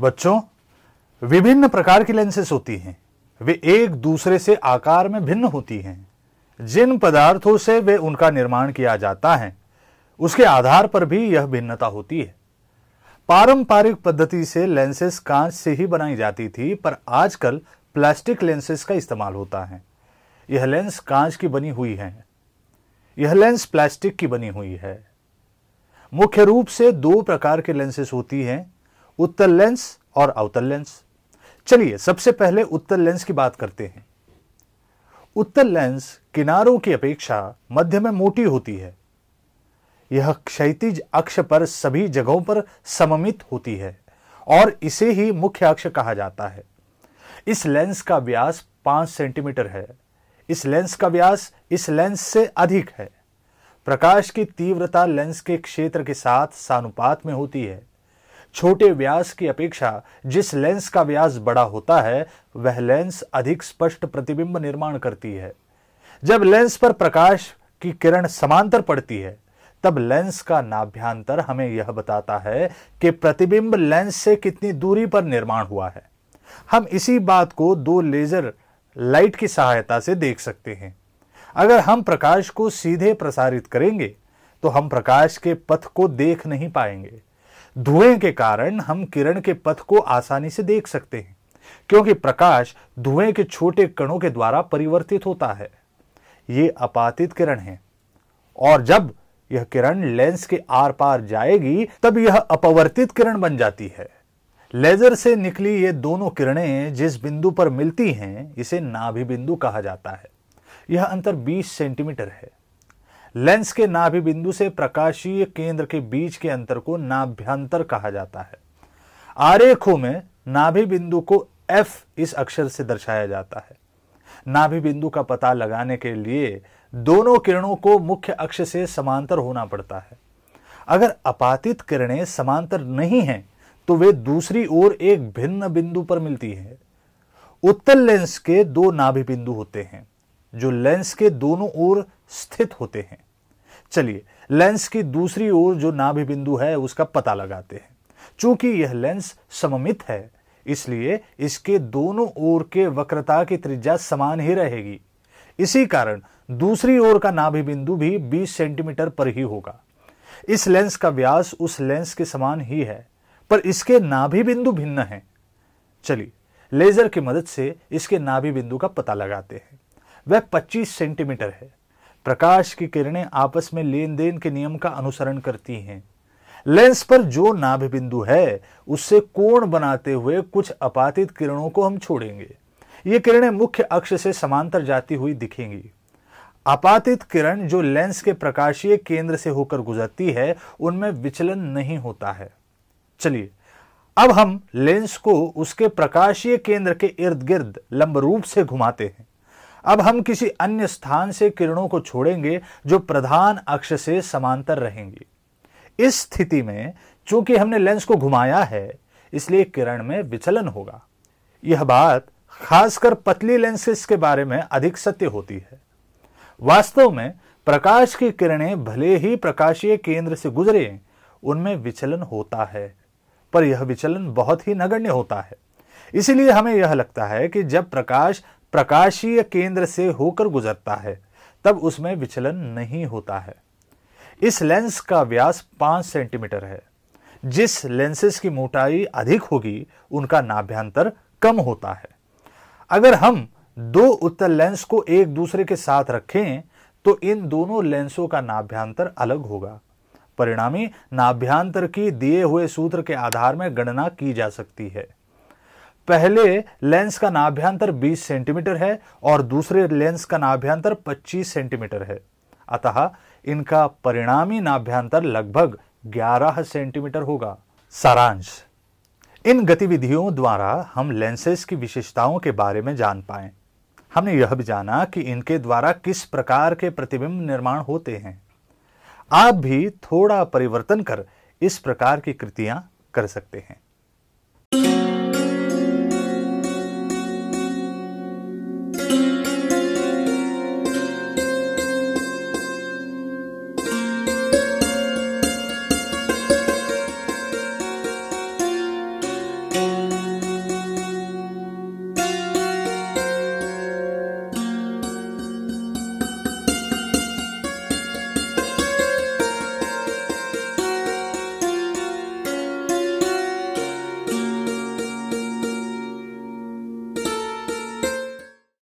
बच्चों विभिन्न प्रकार की लेंसेस होती हैं वे एक दूसरे से आकार में भिन्न होती हैं जिन पदार्थों से वे उनका निर्माण किया जाता है उसके आधार पर भी यह भिन्नता होती है पारंपरिक पद्धति से लेंसेस कांच से ही बनाई जाती थी पर आजकल प्लास्टिक लेंसेस का इस्तेमाल होता है यह लेंस कांच की बनी हुई है यह लेंस प्लास्टिक की बनी हुई है मुख्य रूप से दो प्रकार के लेंसेस होती हैं उत्तर लेंस और अवतर लेंस चलिए सबसे पहले उत्तर लेंस की बात करते हैं उत्तर लेंस किनारों की अपेक्षा मध्य में मोटी होती है यह क्षैतिज अक्ष पर सभी जगहों पर सममित होती है और इसे ही मुख्य अक्ष कहा जाता है इस लेंस का व्यास पांच सेंटीमीटर है इस लेंस का व्यास इस लेंस से अधिक है प्रकाश की तीव्रता लेंस के क्षेत्र के साथ सानुपात में होती है छोटे व्यास की अपेक्षा जिस लेंस का व्यास बड़ा होता है वह लेंस अधिक स्पष्ट प्रतिबिंब निर्माण करती है जब लेंस पर प्रकाश की किरण समांतर पड़ती है तब लेंस का नाभ्यांतर हमें यह बताता है कि प्रतिबिंब लेंस से कितनी दूरी पर निर्माण हुआ है हम इसी बात को दो लेजर लाइट की सहायता से देख सकते हैं अगर हम प्रकाश को सीधे प्रसारित करेंगे तो हम प्रकाश के पथ को देख नहीं पाएंगे धुएं के कारण हम किरण के पथ को आसानी से देख सकते हैं क्योंकि प्रकाश धुएं के छोटे कणों के द्वारा परिवर्तित होता है ये अपातित किरण है और जब यह किरण लेंस के आर पार जाएगी तब यह अपवर्तित किरण बन जाती है लेजर से निकली ये दोनों किरणें जिस बिंदु पर मिलती हैं इसे नाभि बिंदु कहा जाता है यह अंतर 20 सेंटीमीटर है लेंस के नाभि बिंदु से प्रकाशीय केंद्र के बीच के अंतर को नाभ्यांतर कहा जाता है आरेखों में नाभि बिंदु को एफ इस अक्षर से दर्शाया जाता है नाभि बिंदु का पता लगाने के लिए दोनों किरणों को मुख्य अक्ष से समांतर होना पड़ता है अगर अपातित किरणें समांतर नहीं हैं तो वे दूसरी ओर एक भिन्न बिंदु पर मिलती हैं उत्तल लेंस के दो नाभि बिंदु होते हैं जो लेंस के दोनों ओर स्थित होते हैं चलिए लेंस की दूसरी ओर जो नाभि बिंदु है उसका पता लगाते हैं चूंकि यह लेंस सममित है इसलिए इसके दोनों ओर के वक्रता की त्रिज्या समान ही रहेगी इसी कारण दूसरी ओर का नाभि बिंदु भी 20 सेंटीमीटर पर ही होगा इस लेंस का व्यास उस लेंस के समान ही है पर इसके नाभि बिंदु भिन्न हैं चलिए लेजर की मदद से इसके नाभि बिंदु का पता लगाते हैं वह 25 सेंटीमीटर है प्रकाश की किरणें आपस में लेन देन के नियम का अनुसरण करती हैं लेंस पर जो नाभ बिंदु है उससे कोण बनाते हुए कुछ अपातित किरणों को हम छोड़ेंगे ये किरणें मुख्य अक्ष से समांतर जाती हुई दिखेंगी आपातित किरण जो लेंस के प्रकाशीय केंद्र से होकर गुजरती है उनमें विचलन नहीं होता है चलिए अब हम लेंस को उसके प्रकाशीय केंद्र के इर्द गिर्द लंब रूप से घुमाते हैं अब हम किसी अन्य स्थान से किरणों को छोड़ेंगे जो प्रधान अक्ष से समांतर रहेंगी इस स्थिति में चूंकि हमने लेंस को घुमाया है इसलिए किरण में विचलन होगा यह बात खासकर पतली लेंसेस के बारे में अधिक सत्य होती है वास्तव में प्रकाश की किरणें भले ही प्रकाशीय केंद्र से गुजरे उनमें विचलन होता है पर यह विचलन बहुत ही नगण्य होता है इसीलिए हमें यह लगता है कि जब प्रकाश प्रकाशीय केंद्र से होकर गुजरता है तब उसमें विचलन नहीं होता है इस लेंस का व्यास पांच सेंटीमीटर है जिस लेंसेस की मोटाई अधिक होगी उनका नाभ्यांतर कम होता है अगर हम दो उत्तर लेंस को एक दूसरे के साथ रखें तो इन दोनों लेंसों का नाभ्यांतर अलग होगा परिणामी नाभ्यांतर की दिए हुए सूत्र के आधार में गणना की जा सकती है पहले लेंस का नाभ्यांतर 20 सेंटीमीटर है और दूसरे लेंस का नाभ्यांतर 25 सेंटीमीटर है अतः इनका परिणामी नाभ्यांतर लगभग 11 सेंटीमीटर होगा सारांश इन गतिविधियों द्वारा हम लेंसेस की विशेषताओं के बारे में जान पाए हमने यह भी जाना कि इनके द्वारा किस प्रकार के प्रतिबिंब निर्माण होते हैं आप भी थोड़ा परिवर्तन कर इस प्रकार की कृतियां कर सकते हैं